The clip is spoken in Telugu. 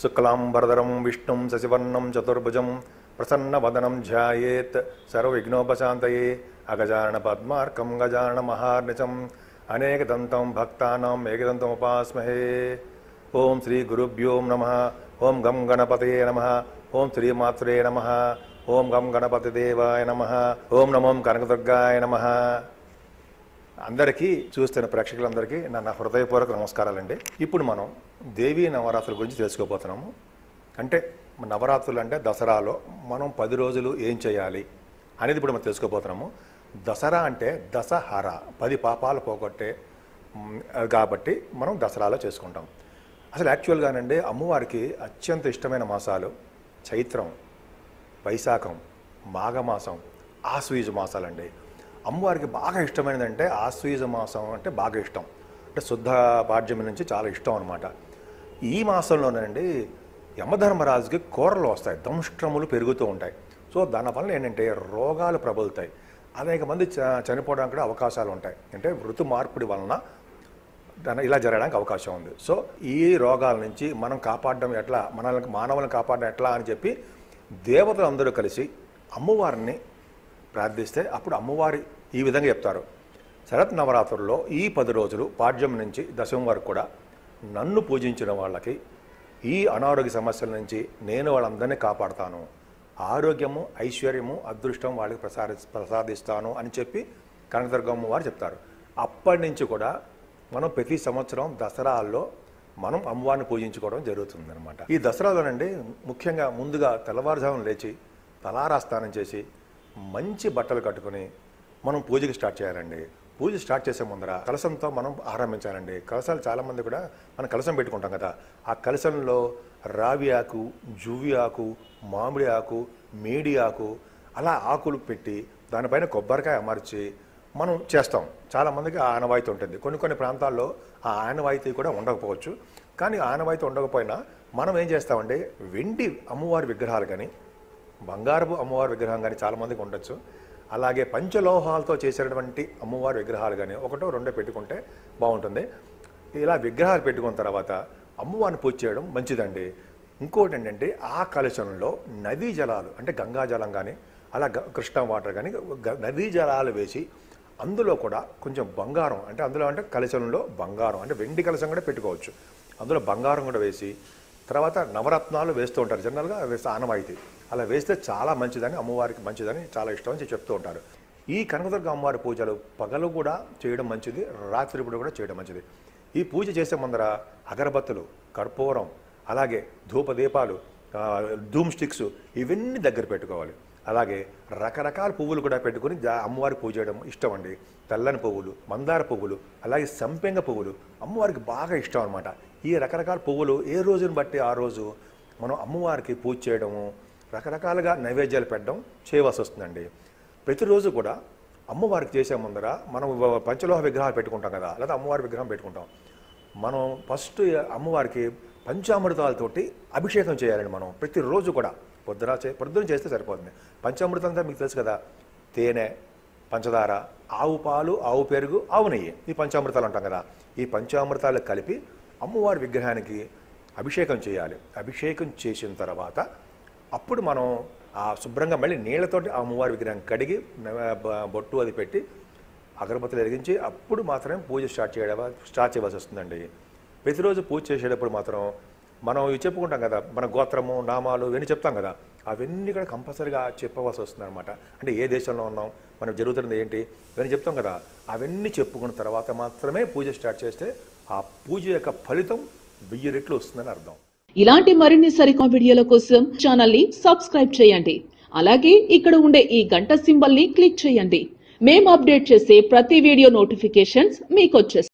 शुक्लांबरधरम विष्णु शशिवर्णम चतुर्भुज प्रसन्न वदनम ध्यात सर्विघ्नोपात अगजान पद्माकम गजान महानिचम अनेक दंतम भक्तानाम एक दंतमुपास्महे श्री गुरुभ्यो नम ओं गम गणपत नम ओं श्रीमात्रे नम ओं गम गणपतिदेवाय नम ओं नमो कनकदुर्गाय नम అందరికీ చూస్తున్న ప్రేక్షకులందరికీ నా హృదయపూర్వక నమస్కారాలండి ఇప్పుడు మనం దేవీ నవరాత్రుల గురించి తెలుసుకోబోతున్నాము అంటే నవరాత్రులు అంటే దసరాలో మనం పది రోజులు ఏం చేయాలి అనేది ఇప్పుడు మనం తెలుసుకోబోతున్నాము దసరా అంటే దసహర పది పాపాలు పోగొట్టే కాబట్టి మనం దసరాలో చేసుకుంటాం అసలు యాక్చువల్గానండి అమ్మవారికి అత్యంత ఇష్టమైన మాసాలు చైత్రం వైశాఖం మాఘమాసం ఆశ్వీజ మాసాలండి అమ్మవారికి బాగా ఇష్టమైనదంటే ఆశ్వీజ మాసం అంటే బాగా ఇష్టం అంటే శుద్ధ పాడ్యమి నుంచి చాలా ఇష్టం అనమాట ఈ మాసంలోనండి యమధర్మరాజుకి కూరలు వస్తాయి దంష్ట్రములు పెరుగుతూ ఉంటాయి సో దానివల్ల ఏంటంటే రోగాలు ప్రబలుతాయి అనేక మంది చనిపోవడానికి కూడా అవకాశాలు ఉంటాయి అంటే ఋతు మార్పిడి వలన ఇలా జరగడానికి అవకాశం ఉంది సో ఈ రోగాల నుంచి మనం కాపాడడం ఎట్లా మనల్ని మానవులను కాపాడడం ఎట్లా అని చెప్పి దేవతలందరూ కలిసి అమ్మవారిని ప్రార్థిస్తే అప్పుడు అమ్మవారి ఈ విధంగా చెప్తారు శరత్ నవరాత్రుల్లో ఈ పది రోజులు పాడ్యం నుంచి దశం వరకు కూడా నన్ను పూజించిన వాళ్ళకి ఈ అనారోగ్య సమస్యల నుంచి నేను వాళ్ళందరినీ కాపాడుతాను ఆరోగ్యము ఐశ్వర్యము అదృష్టం వాళ్ళకి ప్రసాద ప్రసాదిస్తాను అని చెప్పి కనకదుర్గమ్మ వారు చెప్తారు అప్పటి నుంచి కూడా మనం ప్రతి సంవత్సరం దసరాల్లో మనం అమ్మవారిని పూజించుకోవడం జరుగుతుందనమాట ఈ దసరాలోనండి ముఖ్యంగా ముందుగా తెల్లవారుజామున లేచి తలారాస్థానం చేసి మంచి బట్టలు కట్టుకుని మనం పూజకి స్టార్ట్ చేయాలండి పూజ స్టార్ట్ చేసే ముందర కలసంతో మనం ఆరంభించాలండి కలసాలు చాలామంది కూడా మనం కలసం పెట్టుకుంటాం కదా ఆ కలసంలో రావి ఆకు జువ్వి ఆకు మామిడి ఆకు మేడి ఆకు అలా ఆకులు పెట్టి దానిపైన కొబ్బరికాయ అమర్చి మనం చేస్తాం చాలామందికి ఆ ఆనవాయితీ ఉంటుంది కొన్ని కొన్ని ప్రాంతాల్లో ఆ ఆనవాయితీ కూడా ఉండకపోవచ్చు కానీ ఆనవాయితీ ఉండకపోయినా మనం ఏం చేస్తామంటే వెండి అమ్మవారి విగ్రహాలు కానీ బంగారపు అమ్మవారి విగ్రహం కానీ చాలామందికి ఉండొచ్చు అలాగే పంచలోహాలతో చేసినటువంటి అమ్మవారి విగ్రహాలు కానీ ఒకటో రెండో పెట్టుకుంటే బాగుంటుంది ఇలా విగ్రహాలు పెట్టుకున్న తర్వాత అమ్మవారిని పూజ చేయడం మంచిదండి ఇంకోటి ఏంటంటే ఆ కలశంలో నదీ జలాలు అంటే గంగా జలం కానీ అలా కృష్ణ వాటర్ కానీ నదీ జలాలు వేసి అందులో కూడా కొంచెం బంగారం అంటే అందులో అంటే కలశంలో బంగారం అంటే వెండి కలశం కూడా పెట్టుకోవచ్చు అందులో బంగారం కూడా వేసి తర్వాత నవరత్నాలు వేస్తూ ఉంటారు జనరల్గా అది అయితే అలా వేస్తే చాలా మంచిదని అమ్మవారికి మంచిదని చాలా ఇష్టం అని చెప్తూ ఉంటారు ఈ కనకదుర్గ అమ్మవారి పూజలు పగలు కూడా చేయడం మంచిది రాత్రిపూట కూడా చేయడం మంచిది ఈ పూజ చేసే ముందర అగరబత్తులు కర్పూరం అలాగే ధూపదీపాలు ధూమ్ స్టిక్స్ ఇవన్నీ దగ్గర పెట్టుకోవాలి అలాగే రకరకాల పువ్వులు కూడా పెట్టుకుని అమ్మవారికి పూజ చేయడం ఇష్టం అండి తెల్లని పువ్వులు మందార పువ్వులు అలాగే సంపెంగ పువ్వులు అమ్మవారికి బాగా ఇష్టం అనమాట ఈ రకరకాల పువ్వులు ఏ రోజును బట్టి ఆ రోజు మనం అమ్మవారికి పూజ చేయడము రకరకాలుగా నైవేద్యాలు పెట్టడం చేయవలసి వస్తుందండి ప్రతిరోజు కూడా అమ్మవారికి చేసే ముందర మనం పంచలోహ విగ్రహాలు పెట్టుకుంటాం కదా లేదా అమ్మవారి విగ్రహం పెట్టుకుంటాం మనం ఫస్ట్ అమ్మవారికి పంచామృతాలతోటి అభిషేకం చేయాలండి మనం ప్రతిరోజు కూడా పొద్దున చే పొద్దున చేస్తే సరిపోతుంది పంచామృతం అంతా మీకు తెలుసు కదా తేనె పంచదార ఆవు పాలు ఆవు పెరుగు ఆవు నెయ్యి ఈ పంచామృతాలు అంటాం కదా ఈ పంచామృతాలు కలిపి అమ్మవారి విగ్రహానికి అభిషేకం చేయాలి అభిషేకం చేసిన తర్వాత అప్పుడు మనం ఆ శుభ్రంగా మళ్ళీ నీళ్లతోటి ఆ అమ్మవారి విగ్రహం కడిగి బొట్టు అది పెట్టి అగరబత్తులు ఎరిగించి అప్పుడు మాత్రమే పూజ స్టార్ట్ చేయడం స్టార్ట్ చేయవలసి వస్తుందండి ప్రతిరోజు పూజ చేసేటప్పుడు మాత్రం మనం ఇవి చెప్పుకుంటాం కదా మన గోత్రము నామాలు ఇవన్నీ చెప్తాం కదా అవన్నీ కూడా కంపల్సరీగా చెప్పవలసి వస్తుంది అనమాట అంటే ఏ దేశంలో ఉన్నాం మనం జరుగుతున్నది ఏంటి ఇవన్నీ చెప్తాం కదా అవన్నీ చెప్పుకున్న తర్వాత మాత్రమే పూజ స్టార్ట్ చేస్తే ఆ పూజ యొక్క ఫలితం వెయ్యి రెట్లు వస్తుందని అర్థం ఇలాంటి మరిన్ని సరికొత్త వీడియోల కోసం ఛానల్ ని సబ్స్క్రైబ్ చేయండి అలాగే ఇక్కడ ఉండే ఈ గంట సింబల్ ని క్లిక్ చేయండి మేము అప్డేట్ చేసే ప్రతి వీడియో నోటిఫికేషన్స్ మీకు